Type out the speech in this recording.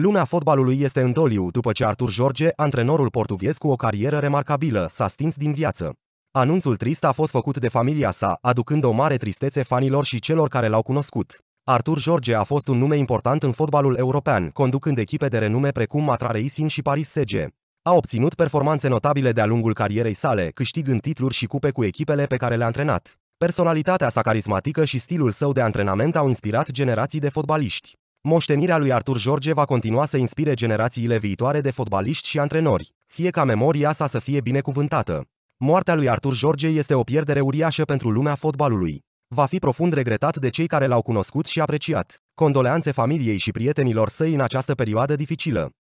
Lumea fotbalului este în doliu după ce Artur Jorge, antrenorul portughez cu o carieră remarcabilă, s-a stins din viață. Anunțul trist a fost făcut de familia sa, aducând o mare tristețe fanilor și celor care l-au cunoscut. Artur Jorge a fost un nume important în fotbalul european, conducând echipe de renume precum Matra Racing și Paris SG. A obținut performanțe notabile de-a lungul carierei sale, câștigând titluri și cupe cu echipele pe care le-a antrenat. Personalitatea sa carismatică și stilul său de antrenament au inspirat generații de fotbaliști. Moștenirea lui Artur George va continua să inspire generațiile viitoare de fotbaliști și antrenori, fie ca memoria sa să fie binecuvântată. Moartea lui Artur George este o pierdere uriașă pentru lumea fotbalului. Va fi profund regretat de cei care l-au cunoscut și apreciat. Condoleanțe familiei și prietenilor săi în această perioadă dificilă.